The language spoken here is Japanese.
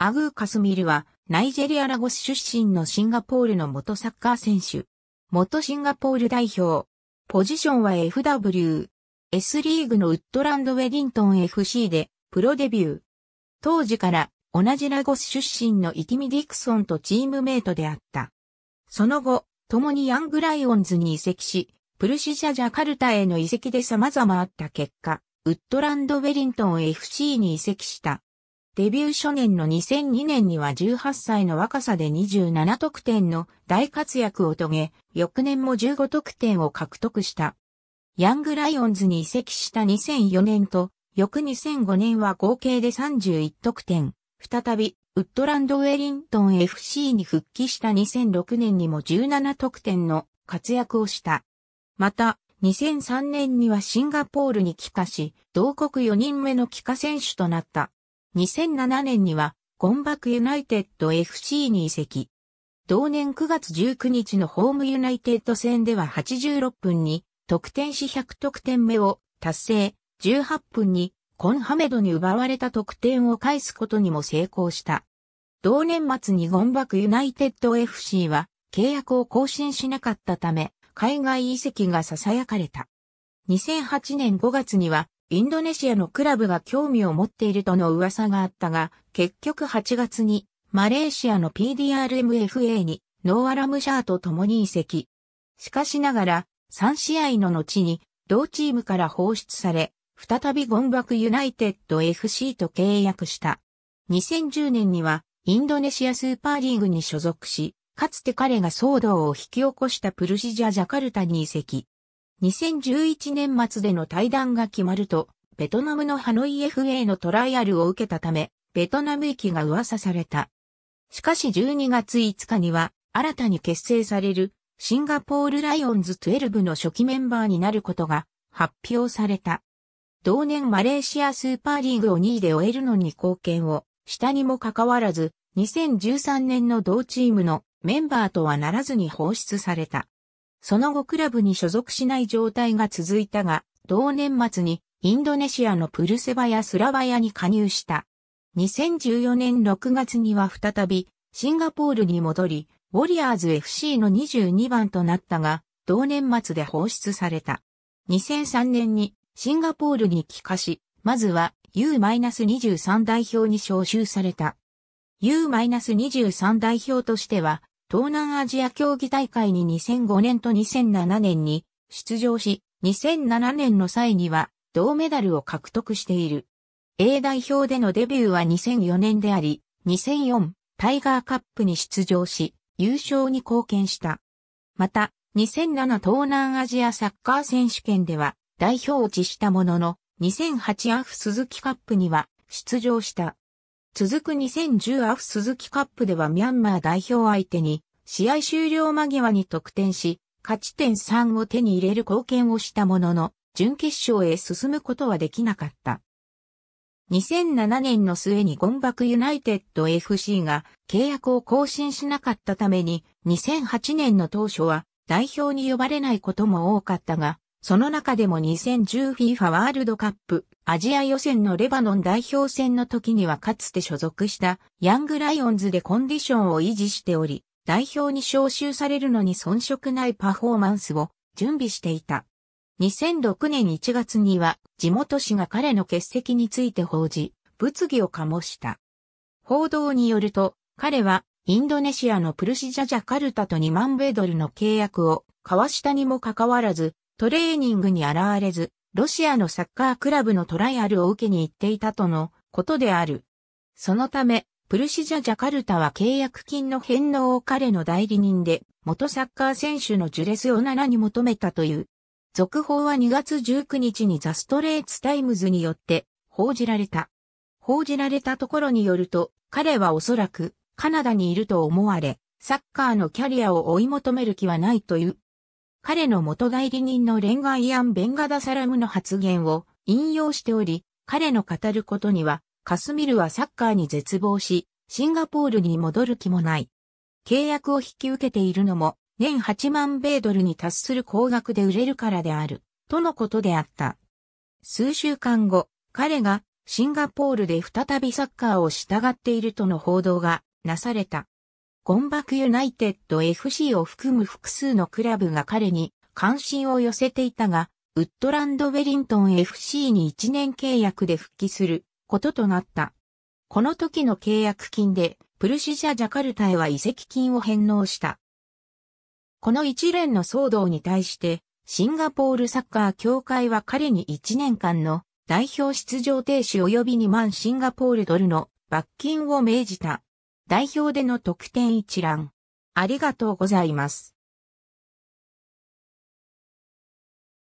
アグー・カスミルは、ナイジェリア・ラゴス出身のシンガポールの元サッカー選手。元シンガポール代表。ポジションは FW。S リーグのウッドランド・ウェリントン FC で、プロデビュー。当時から、同じラゴス出身のイティミ・ディクソンとチームメイトであった。その後、共にヤングライオンズに移籍し、プルシジャ・ジャカルタへの移籍で様々あった結果、ウッドランド・ウェリントン FC に移籍した。デビュー初年の2002年には18歳の若さで27得点の大活躍を遂げ、翌年も15得点を獲得した。ヤングライオンズに移籍した2004年と、翌2005年は合計で31得点。再び、ウッドランド・ウェリントン FC に復帰した2006年にも17得点の活躍をした。また、2003年にはシンガポールに帰化し、同国4人目の帰化選手となった。2007年には、ゴンバクユナイテッド FC に移籍。同年9月19日のホームユナイテッド戦では86分に得点し100得点目を達成、18分にコンハメドに奪われた得点を返すことにも成功した。同年末にゴンバクユナイテッド FC は契約を更新しなかったため海外移籍が囁かれた。2008年5月にはインドネシアのクラブが興味を持っているとの噂があったが、結局8月にマレーシアの PDRMFA にノーアラムシャーと共に移籍。しかしながら、3試合の後に同チームから放出され、再びゴンバクユナイテッド FC と契約した。2010年にはインドネシアスーパーリーグに所属し、かつて彼が騒動を引き起こしたプルシジャ・ジャカルタに移籍。2011年末での対談が決まると、ベトナムのハノイ FA のトライアルを受けたため、ベトナム行きが噂された。しかし12月5日には、新たに結成される、シンガポールライオンズ12の初期メンバーになることが発表された。同年マレーシアスーパーリーグを2位で終えるのに貢献をしたにもかかわらず、2013年の同チームのメンバーとはならずに放出された。その後クラブに所属しない状態が続いたが、同年末にインドネシアのプルセバやスラバヤに加入した。2014年6月には再びシンガポールに戻り、ウォリアーズ FC の22番となったが、同年末で放出された。2003年にシンガポールに帰化し、まずは U-23 代表に招集された。U-23 代表としては、東南アジア競技大会に2005年と2007年に出場し、2007年の際には銅メダルを獲得している。A 代表でのデビューは2004年であり、2004タイガーカップに出場し、優勝に貢献した。また、2007東南アジアサッカー選手権では代表落ちしたものの、2008アフ鈴木カップには出場した。続く2010アフ鈴木カップではミャンマー代表相手に、試合終了間際に得点し、勝ち点3を手に入れる貢献をしたものの、準決勝へ進むことはできなかった。2007年の末にゴンバクユナイテッド FC が契約を更新しなかったために、2008年の当初は代表に呼ばれないことも多かったが、その中でも 2010FIFA ワールドカップアジア予選のレバノン代表戦の時にはかつて所属したヤングライオンズでコンディションを維持しており、代表に招集されるのに遜色ないパフォーマンスを準備していた。2006年1月には地元紙が彼の欠席について報じ、物議を醸した。報道によると、彼はインドネシアのプルシジャジャカルタと2万米ドルの契約を交わしたにもかかわらず、トレーニングに現れず、ロシアのサッカークラブのトライアルを受けに行っていたとのことである。そのため、プルシジャ・ジャカルタは契約金の返納を彼の代理人で、元サッカー選手のジュレス・オナラに求めたという。続報は2月19日にザ・ストレーツ・タイムズによって報じられた。報じられたところによると、彼はおそらくカナダにいると思われ、サッカーのキャリアを追い求める気はないという彼の元代理人のレンガイアン・ベンガダサラムの発言を引用しており、彼の語ることには、カスミルはサッカーに絶望し、シンガポールに戻る気もない。契約を引き受けているのも、年8万米ドルに達する高額で売れるからである、とのことであった。数週間後、彼がシンガポールで再びサッカーを従っているとの報道がなされた。ゴンバクユナイテッド FC を含む複数のクラブが彼に関心を寄せていたが、ウッドランド・ウェリントン FC に1年契約で復帰することとなった。この時の契約金で、プルシジャ・ジャカルタへは移籍金を返納した。この一連の騒動に対して、シンガポールサッカー協会は彼に1年間の代表出場停止及び2万シンガポールドルの罰金を命じた。代表での得点一覧。ありがとうございます。